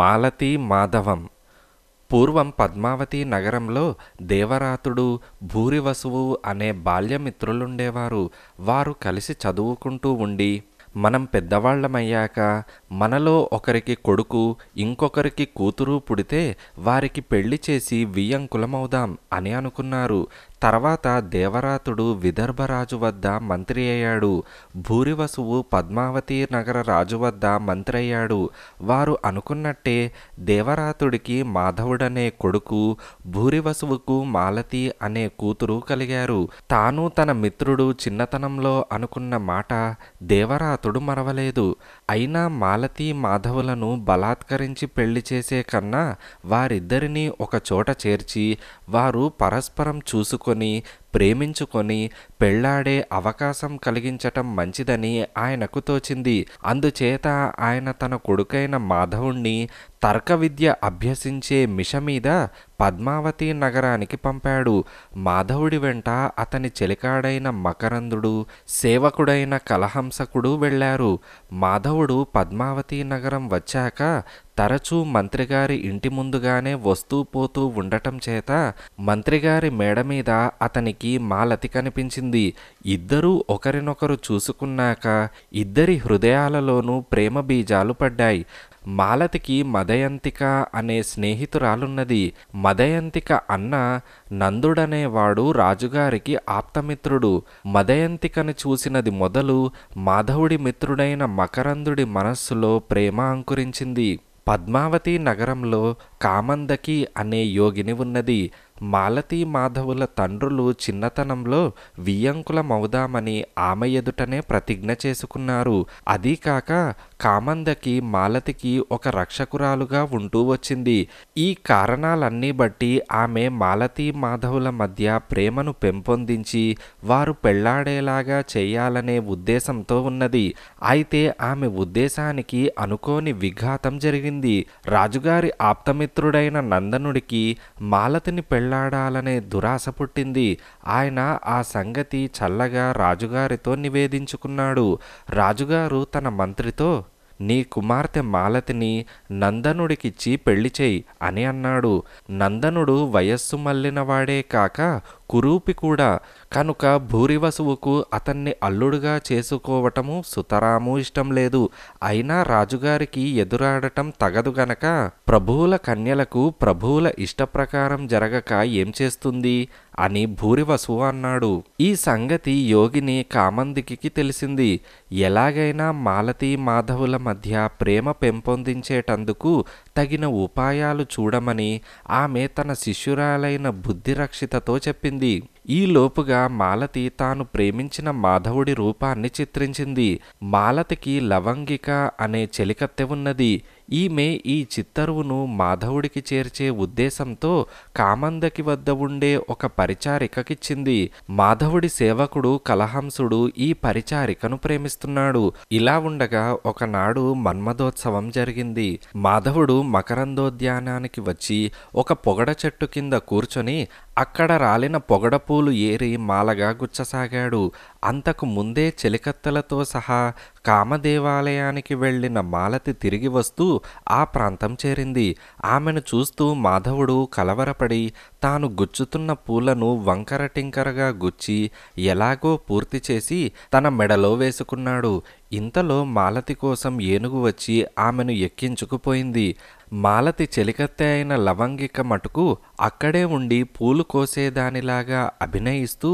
మాలతి మాధవం పూర్వం పద్మావతి నగరంలో దేవరాతుడు భూరివసువు అనే బాల్యమిత్రులుండేవారు వారు కలిసి చదువుకుంటూ ఉండి మనం పెద్దవాళ్లమయ్యాక మనలో ఒకరికి కొడుకు ఇంకొకరికి కూతురు పుడితే వారికి పెళ్లి చేసి వియ్యం కులమవుదాం అని అనుకున్నారు తర్వాత దేవరాతుడు విదర్భరాజు వద్ద మంత్రి అయ్యాడు భూరివసువు పద్మావతి నగర రాజు వద్ద మంత్రి అయ్యాడు వారు అనుకున్నట్టే దేవరాతుడికి మాధవుడనే కొడుకు భూరివసువుకు మాలతి అనే కూతురు కలిగారు తాను తన మిత్రుడు చిన్నతనంలో అనుకున్న మాట దేవరాతుడు మరవలేదు అయినా మాలతీ మాధవులను బలాత్కరించి పెళ్లి చేసే కన్నా వారిద్దరినీ ఒకచోట చేర్చి వారు పరస్పరం చూసుకొని ప్రేమించుకొని పెళ్లాడే అవకాశం కలిగించటం మంచిదని ఆయనకు తోచింది అందుచేత ఆయన తన కొడుకైన మాధవుణ్ణి తర్క విద్య అభ్యసించే మిష మీద పద్మావతి నగరానికి పంపాడు మాధవుడి వెంట అతని చెలికాడైన మకరందుడు సేవకుడైన కలహంసకుడు వెళ్ళారు మాధవుడు పద్మావతి నగరం వచ్చాక తరచూ మంత్రిగారి ఇంటి ముందుగానే వస్తూ పోతూ ఉండటం చేత మంత్రిగారి మేడ మీద అతనికి మాలతి కనిపించింది ఇద్దరూ ఒకరినొకరు చూసుకున్నాక ఇద్దరి హృదయాలలోనూ ప్రేమ బీజాలు పడ్డాయి మాలతికి మదయంతిక అనే స్నేహితురాలున్నది మదయంతిక అన్న నందుడనేవాడు రాజుగారికి ఆప్తమిత్రుడు మదయంతికను చూసినది మొదలు మాధవుడి మిత్రుడైన మకరందుడి మనస్సులో ప్రేమ అంకురించింది పద్మావతి నగరంలో కామందకి అనే యోగిని ఉన్నది మాలతీ మాధవుల తండ్రులు చిన్నతనంలో మౌదామని ఆమె ఎదుటనే ప్రతిజ్ఞ చేసుకున్నారు అదీకాక కామందకి మాలతికి ఒక రక్షకురాలుగా ఉంటూ వచ్చింది ఈ కారణాలన్నీ బట్టి ఆమె మాలతీ మాధవుల మధ్య ప్రేమను పెంపొందించి వారు పెళ్లాడేలాగా చేయాలనే ఉద్దేశంతో ఉన్నది అయితే ఆమె ఉద్దేశానికి అనుకోని విఘాతం జరిగింది రాజుగారి ఆప్తమిత్రుడైన నందనుడికి మాలతిని పెళ్ళ మాట్లాడాలనే దురాశ పుట్టింది ఆయన ఆ సంగతి చల్లగా రాజుగారితో నివేదించుకున్నాడు రాజుగారు తన మంత్రితో నీ కుమార్తె మాలతిని నందనుడికిచ్చి పెళ్లి చేయి అని అన్నాడు నందనుడు వయస్సు మళ్ళినవాడే కాక కురూపి కూడా కనుక భూరివసువుకు అతన్ని అల్లుడుగా చేసుకోవటము సుతరాము ఇష్టం లేదు అయినా రాజుగారికి ఎదురాడటం తగదు గనక ప్రభువుల కన్యలకు ప్రభువుల ఇష్టప్రకారం జరగక ఏం చేస్తుంది అని భూరివసువు అన్నాడు ఈ సంగతి యోగిని కామందికి తెలిసింది ఎలాగైనా మాలతి మాధవుల మధ్య ప్రేమ పెంపొందించేటందుకు తగిన ఉపాయాలు చూడమని ఆమె తన శిష్యురాలైన బుద్ధిరక్షితతో చెప్పింది చేసింది ఈ లోపుగా మాలతి తాను ప్రేమించిన మాధవుడి రూపాన్ని చిత్రించింది మాలతికి లవంగిక అనే చెలికత్తె ఉన్నది ఈమె ఈ చిత్తరువును మాధవుడికి చేర్చే ఉద్దేశంతో కామందకి వద్ద ఉండే ఒక పరిచారికకిచ్చింది మాధవుడి సేవకుడు కలహంసుడు ఈ పరిచారికను ప్రేమిస్తున్నాడు ఇలా ఉండగా ఒకనాడు మన్మథోత్సవం జరిగింది మాధవుడు మకరందోద్యానానికి వచ్చి ఒక పొగడ చెట్టు కింద కూర్చొని అక్కడ రాలిన పొగడపూలు ఏరి మాలగా గుచ్చసాగాడు అంతకు ముందే చెలికత్తలతో సహా కామదేవాలయానికి వెళ్లిన మాలతి తిరిగి వస్తూ ఆ ప్రాంతం చేరింది ఆమెను చూస్తూ మాధవుడు కలవరపడి తాను గుచ్చుతున్న పూలను వంకరటింకరగా గుచ్చి ఎలాగో పూర్తి చేసి తన మెడలో వేసుకున్నాడు ఇంతలో మాలతి కోసం ఏనుగు వచ్చి ఆమెను ఎక్కించుకుపోయింది మాలతి చెలికత్తె అయిన లవంగిక మటుకు అక్కడే ఉండి పూలు కోసేదానిలాగా అభినయిస్తూ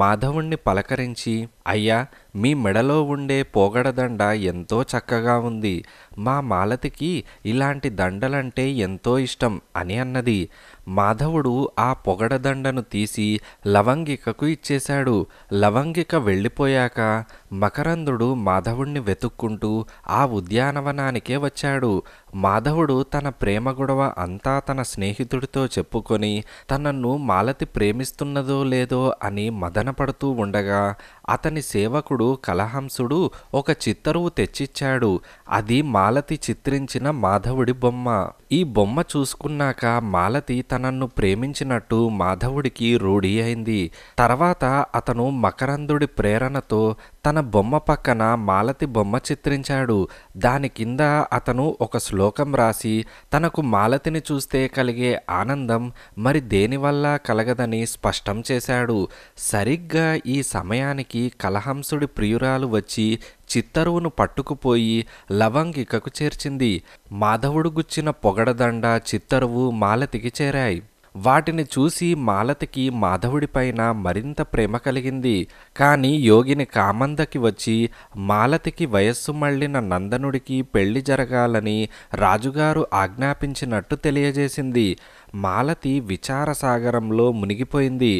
మాధవుణ్ణి పలకరించి అయ్యా మీ మెడలో ఉండే పోగడదండ ఎంతో చక్కగా ఉంది మా మాలతికి ఇలాంటి దండలంటే ఎంతో ఇష్టం అని అన్నది మాధవుడు ఆ పొగడదండను తీసి లవంగికకు ఇచ్చేశాడు లవంగిక వెళ్ళిపోయాక మకరందుడు మాధవుణ్ణి వెతుక్కుంటూ ఆ ఉద్యానవనానికే వచ్చాడు మాధవుడు తన ప్రేమ గొడవ అంతా తన స్నేహితుడితో చెప్పుకొని తనను మాలతి ప్రేమిస్తున్నదో లేదో అని మదనపడుతూ ఉండగా అతని సేవకుడు కలహంసుడు ఒక చిత్తరువు తెచ్చిచ్చాడు అది మాలతి చిత్రించిన మాధవుడి బొమ్మ ఈ బొమ్మ చూసుకున్నాక మాలతి తన నన్ను ప్రేమించినట్టు మాధవుడికి రూఢి అయింది తర్వాత అతను మకరందుడి ప్రేరణతో తన బొమ్మ పక్కన మాలతి బొమ్మ చిత్రించాడు దాని కింద అతను ఒక శ్లోకం రాసి తనకు మాలతిని చూస్తే కలిగే ఆనందం మరి దేనివల్ల కలగదని స్పష్టం చేశాడు సరిగ్గా ఈ సమయానికి కలహంసుడి ప్రియురాలు వచ్చి చిత్తరువును పట్టుకుపోయి లవంగికకు చేర్చింది మాధవుడు గుచ్చిన పొగడదండ చిత్తరువు మాలతికి చేరాయి వాటిని చూసి మాలతికి మాధవుడిపైన మరింత ప్రేమ కలిగింది కానీ యోగిని కామందకి వచ్చి మాలతికి వయస్సు మళ్ళిన నందనుడికి పెళ్లి జరగాలని రాజుగారు ఆజ్ఞాపించినట్టు తెలియజేసింది మాలతి విచారసాగరంలో మునిగిపోయింది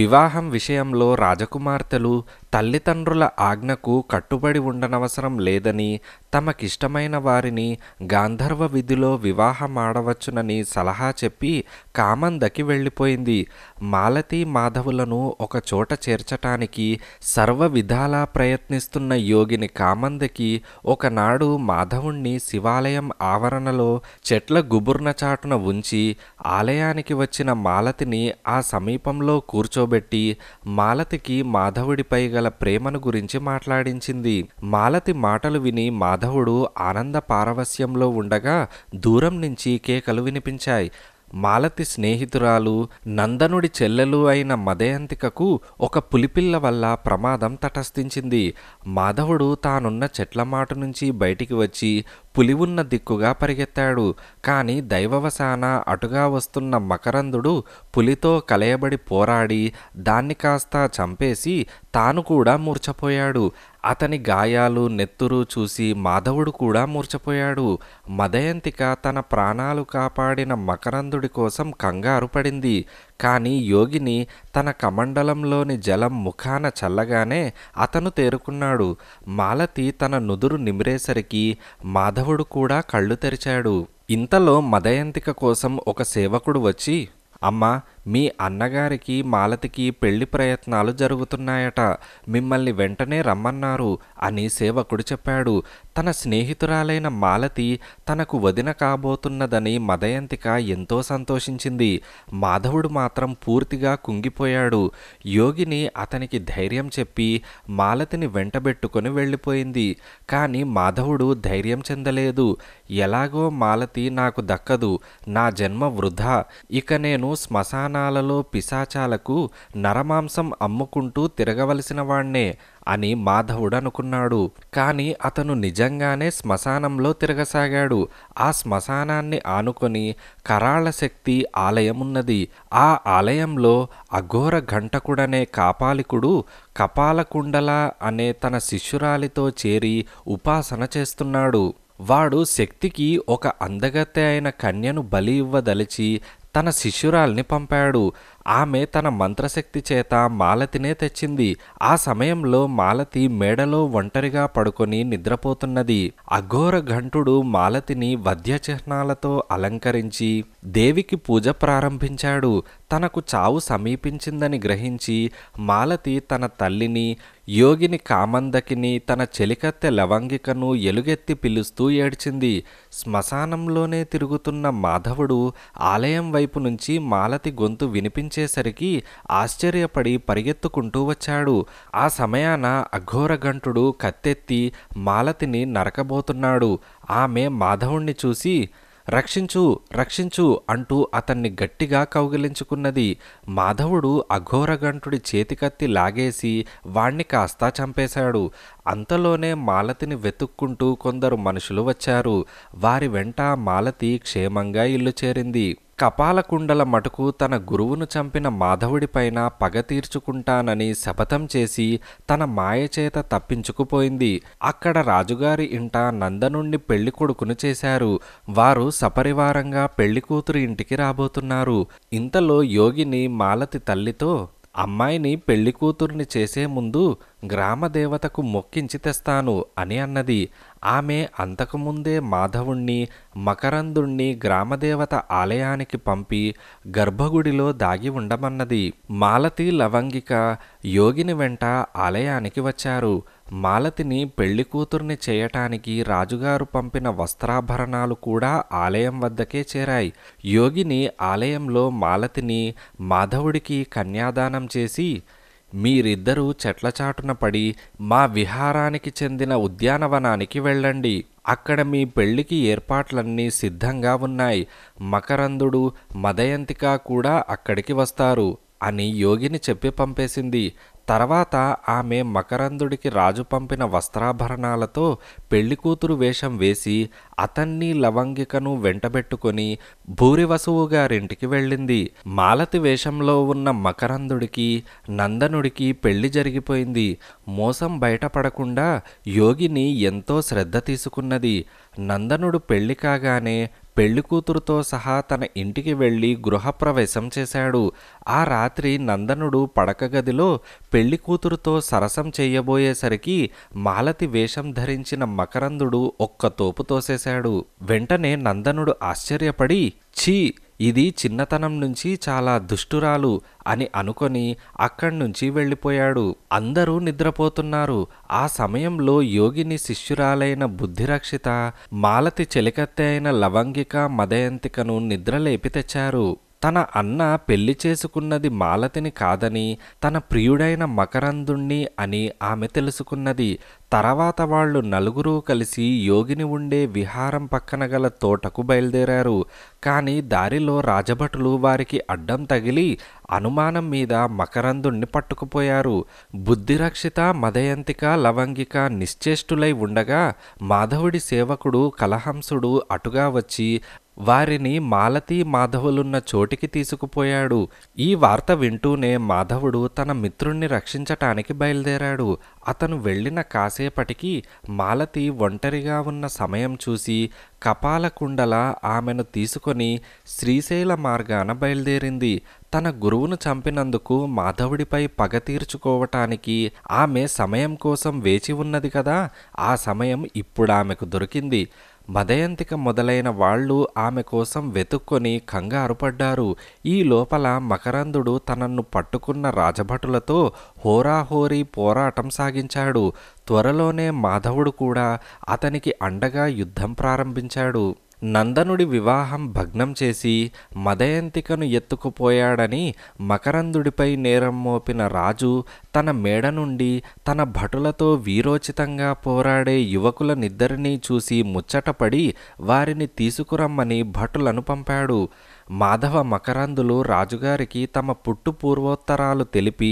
వివాహం విషయంలో రాజకుమార్తెలు తల్లిదండ్రుల ఆజ్ఞకు కట్టుబడి ఉండనవసరం లేదని తమకిష్టమైన వారిని గాంధర్వ విధిలో వివాహమాడవచ్చునని సలహా చెప్పి కామందకి వెళ్ళిపోయింది మాలతి మాధవులను ఒక చోట చేర్చటానికి సర్వ విధాలా ప్రయత్నిస్తున్న యోగిని కామందకి ఒకనాడు మాధవుణ్ణి శివాలయం ఆవరణలో చెట్ల గుబుర్న చాటున ఉంచి ఆలయానికి వచ్చిన మాలతిని ఆ సమీపంలో కూర్చోబెట్టి మాలతికి మాధవుడిపై గల గల ప్రేమను గురించి మాట్లాడించింది మాలతి మాటలు విని మాధవుడు ఆనంద పారవస్యంలో ఉండగా దూరం నుంచి కేకలు వినిపించాయి మాలతి స్నేహితురాలు నందనుడి చెల్లెలు అయిన మదయంతికకు ఒక పులిపిల్ల వల్ల ప్రమాదం తటస్థించింది మాధవుడు తానున్న చెట్ల మాట నుంచి బయటికి వచ్చి పులి ఉన్న దిక్కుగా పరిగెత్తాడు కానీ దైవవశాన అటుగా వస్తున్న మకరందుడు పులితో కలయబడి పోరాడి దాన్ని కాస్త చంపేసి తాను కూడా మూర్చపోయాడు అతని గాయాలు నెత్తురు చూసి మాధవుడు కూడా మూర్చపోయాడు మదయంతిక తన ప్రాణాలు కాపాడిన మకరందుడి కోసం కంగారు పడింది కానీ యోగిని తన కమండలంలోని జలం ముఖాన చల్లగానే అతను తేరుకున్నాడు మాలతి తన నుదురు నిమిరేసరికి మాధవుడు కూడా కళ్ళు తెరిచాడు ఇంతలో మదయంతిక కోసం ఒక సేవకుడు వచ్చి అమ్మా మీ అన్నగారికి మాలతికి పెళ్లి ప్రయత్నాలు జరుగుతున్నాయట మిమ్మల్ని వెంటనే రమ్మన్నారు అని సేవకుడు చెప్పాడు తన స్నేహితురాలైన మాలతి తనకు వదిన కాబోతున్నదని మదయంతిక ఎంతో సంతోషించింది మాధవుడు మాత్రం పూర్తిగా కుంగిపోయాడు యోగిని అతనికి ధైర్యం చెప్పి మాలతిని వెంటబెట్టుకొని వెళ్ళిపోయింది కానీ మాధవుడు ధైర్యం చెందలేదు ఎలాగో మాలతి నాకు దక్కదు నా జన్మ వృధా ఇక నేను శ్మశాన పట్టణాలలో పిశాచాలకు నరమాంసం అమ్ముకుంటూ తిరగవలసిన వాణ్ణే అని మాధవుడనుకున్నాడు కాని అతను నిజంగానే శ్మశానంలో తిరగసాగాడు ఆ శ్మశానాన్ని ఆనుకొని కరాళ శక్తి ఆలయమున్నది ఆ ఆలయంలో అఘోర ఘంటకుడనే కాపాలికుడు కపాలకుండల అనే తన శిష్యురాలితో చేరి ఉపాసన చేస్తున్నాడు వాడు శక్తికి ఒక అందగత్తె అయిన కన్యను బలి ఇవ్వదలిచి తన శిష్యురాల్ని పంపాడు ఆమె తన మంత్రశక్తి చేత మాలతినే తెచ్చింది ఆ సమయంలో మాలతి మేడలో ఒంటరిగా పడుకొని నిద్రపోతున్నది అఘోర ఘంటుడు మాలతిని వద్య చిహ్నాలతో అలంకరించి దేవికి పూజ ప్రారంభించాడు తనకు చావు సమీపించిందని గ్రహించి మాలతి తన తల్లిని యోగిని కామందకిని తన చెలికత్తె లవంగికను ఎలుగెత్తి పిలుస్తూ ఏడ్చింది శ్మశానంలోనే తిరుగుతున్న మాధవుడు ఆలయం వైపు నుంచి మాలతి గొంతు వినిపించి వచ్చేసరికి ఆశ్చర్యపడి పరిగెత్తుకుంటూ వచ్చాడు ఆ సమయాన అఘోరగంటుడు కత్తెత్తి మాలతిని నరకబోతున్నాడు ఆమె మాధవుణ్ణి చూసి రక్షించు రక్షించు అంటూ అతన్ని గట్టిగా కౌగిలించుకున్నది మాధవుడు అఘోరగంటుడి చేతికత్తి లాగేసి వాణ్ణి కాస్తా చంపేశాడు అంతలోనే మాలతిని వెతుక్కుంటూ కొందరు మనుషులు వచ్చారు వారి వెంట మాలతి క్షేమంగా ఇల్లు చేరింది కపాలకుండల మటుకు తన గురువును చంపిన మాధవుడిపైన పగ తీర్చుకుంటానని శపథం చేసి తన మాయచేత తప్పించుకుపోయింది అక్కడ రాజుగారి ఇంట నందనుణ్ణి పెళ్లి కొడుకును చేశారు వారు సపరివారంగా పెళ్లి ఇంటికి రాబోతున్నారు ఇంతలో యోగిని మాలతి తల్లితో అమ్మాయిని పెళ్లి కూతుర్ని చేసే ముందు గ్రామదేవతకు మొక్కించి తెస్తాను అని అన్నది ఆమె అంతకుముందే మాధవుణ్ణి మకరందుణ్ణి గ్రామదేవత ఆలయానికి పంపి గర్భగుడిలో దాగి ఉండమన్నది మాలతి లవంగిక యోగిని వెంట ఆలయానికి వచ్చారు మాలతిని పెళ్లి కూతుర్ని చేయటానికి రాజుగారు పంపిన వస్త్రాభరణాలు కూడా ఆలయం వద్దకే చేరాయి యోగిని ఆలయంలో మాలతిని మాధవుడికి కన్యాదానం చేసి మీరిద్దరూ చెట్ల చాటున పడి మా విహారానికి చెందిన ఉద్యానవనానికి వెళ్ళండి అక్కడ మీ పెళ్లికి ఏర్పాట్లన్నీ సిద్ధంగా ఉన్నాయి మకరందుడు మదయంతిక కూడా అక్కడికి వస్తారు అని యోగిని చెప్పి పంపేసింది తర్వాత ఆమె మకరందుడికి రాజు పంపిన వస్త్రాభరణాలతో పెళ్లికూతురు వేషం వేసి అతన్ని లవంగికను వెంటబెట్టుకొని భూరివసువు గారింటికి వెళ్ళింది మాలతి వేషంలో ఉన్న మకరందుడికి నందనుడికి పెళ్లి జరిగిపోయింది మోసం బయటపడకుండా యోగిని ఎంతో శ్రద్ధ తీసుకున్నది నందనుడు పెళ్లి కాగానే పెళ్లికూతురుతో సహా తన ఇంటికి వెళ్ళి గృహప్రవేశం చేశాడు ఆ రాత్రి నందనుడు పడక గదిలో పెళ్లికూతురుతో సరసం చేయబోయేసరికి మాలతి వేషం ధరించిన మకరందుడు ఒక్క తోపు తోసేశాడు వెంటనే నందనుడు ఆశ్చర్యపడి ఛీ ఇది చిన్నతనం నుంచి చాలా దుష్టురాలు అని అనుకొని అక్కడి నుంచి వెళ్ళిపోయాడు అందరూ నిద్రపోతున్నారు ఆ సమయంలో యోగిని శిష్యురాలైన బుద్ధిరక్షిత మాలతి చెలికత్తె అయిన లవంగిక మదయంతికను నిద్రలేపి తెచ్చారు తన అన్న పెళ్లి చేసుకున్నది మాలతిని కాదని తన ప్రియుడైన మకరందుణ్ణి అని ఆమె తెలుసుకున్నది తర్వాత వాళ్ళు నలుగురు కలిసి యోగిని ఉండే విహారం పక్కన గల తోటకు బయలుదేరారు కానీ దారిలో రాజభటులు వారికి అడ్డం తగిలి అనుమానం మీద మకరందుణ్ణి పట్టుకుపోయారు బుద్ధిరక్షిత మదయంతిక లవంగిక నిశ్చేష్టులై ఉండగా మాధవుడి సేవకుడు కలహంసుడు అటుగా వచ్చి వారిని మాలతీ మాధవులున్న చోటికి తీసుకుపోయాడు ఈ వార్త వింటూనే మాధవుడు తన మిత్రుణ్ణి రక్షించటానికి బయలుదేరాడు అతను వెళ్ళిన కాసేపటికి మాలతి ఒంటరిగా ఉన్న సమయం చూసి కపాలకుండల ఆమెను తీసుకొని శ్రీశైల మార్గాన బయలుదేరింది తన గురువును చంపినందుకు మాధవుడిపై పగ తీర్చుకోవటానికి ఆమె సమయం కోసం వేచి ఉన్నది కదా ఆ సమయం ఇప్పుడు ఆమెకు దొరికింది మదయంతిక మొదలైన వాళ్ళు ఆమె కోసం వెతుక్కొని కంగారుపడ్డారు ఈ లోపల మకరందుడు తనను పట్టుకున్న రాజభటులతో హోరాహోరీ పోరాటం సాగించాడు త్వరలోనే మాధవుడు కూడా అతనికి అండగా యుద్ధం ప్రారంభించాడు నందనుడి వివాహం భగ్నం చేసి మదయంతికను ఎత్తుకుపోయాడని మకరందుడిపై నేరం మోపిన రాజు తన మేడ నుండి తన భటులతో వీరోచితంగా పోరాడే యువకుల నిద్దరినీ చూసి ముచ్చటపడి వారిని తీసుకురమ్మని భటులను పంపాడు మాధవ మకరందులు రాజుగారికి తమ పుట్టు పూర్వోత్తరాలు తెలిపి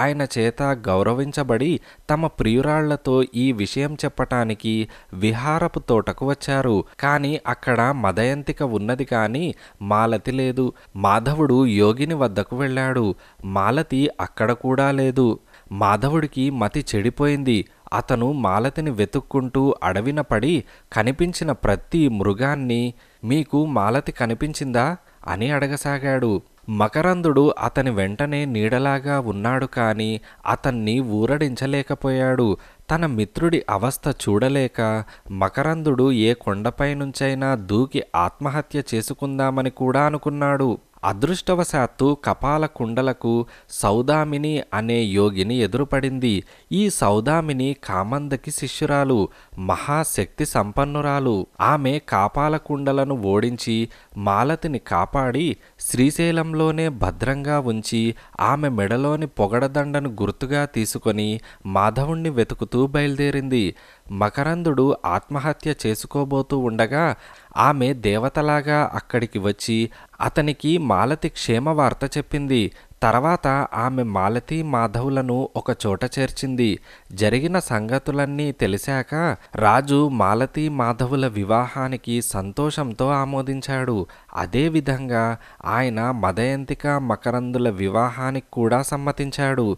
ఆయన చేత గౌరవించబడి తమ ప్రియురాళ్లతో ఈ విషయం చెప్పటానికి విహారపు తోటకు వచ్చారు కానీ అక్కడ మదయంతిక ఉన్నది కానీ మాలతి లేదు మాధవుడు యోగిని వద్దకు వెళ్ళాడు మాలతి అక్కడ కూడా లేదు మాధవుడికి మతి చెడిపోయింది అతను మాలతిని వెతుక్కుంటూ అడవిన పడి కనిపించిన ప్రతి మృగాన్ని మీకు మాలతి కనిపించిందా అని అడగసాగాడు మకరందుడు అతని వెంటనే నీడలాగా ఉన్నాడు కాని అతన్ని ఊరడించలేకపోయాడు తన మిత్రుడి అవస్థ చూడలేక మకరందుడు ఏ కొండపై నుంచైనా దూకి ఆత్మహత్య చేసుకుందామని కూడా అనుకున్నాడు అదృష్టవశాత్తు కపాల కుండలకు సౌదామిని అనే యోగిని ఎదురుపడింది ఈ సౌదామిని కామందకి శిష్యురాలు మహాశక్తి సంపన్నురాలు ఆమె కాపాల కుండలను ఓడించి మాలతిని కాపాడి శ్రీశైలంలోనే భద్రంగా ఉంచి ఆమె మెడలోని పొగడదండను గుర్తుగా తీసుకొని మాధవుణ్ణి వెతుకుతూ బయలుదేరింది మకరందుడు ఆత్మహత్య చేసుకోబోతూ ఉండగా ఆమె దేవతలాగా అక్కడికి వచ్చి అతనికి మాలతి క్షేమ వార్త చెప్పింది తర్వాత ఆమె మాలతి మాధవులను ఒక చోట చేర్చింది జరిగిన సంగతులన్నీ తెలిసాక రాజు మాలతి మాధవుల వివాహానికి సంతోషంతో ఆమోదించాడు అదేవిధంగా ఆయన మదయంతిక మకరందుల వివాహానికి కూడా సమ్మతించాడు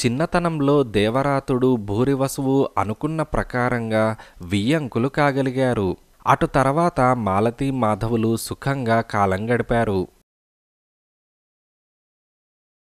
చిన్నతనంలో దేవరాతుడు భూరివసువు అనుకున్న ప్రకారంగా వియ్యంకులు కాగలిగారు అటు తర్వాత మాలతీ మాధవులు సుఖంగా కాలం గడిపారు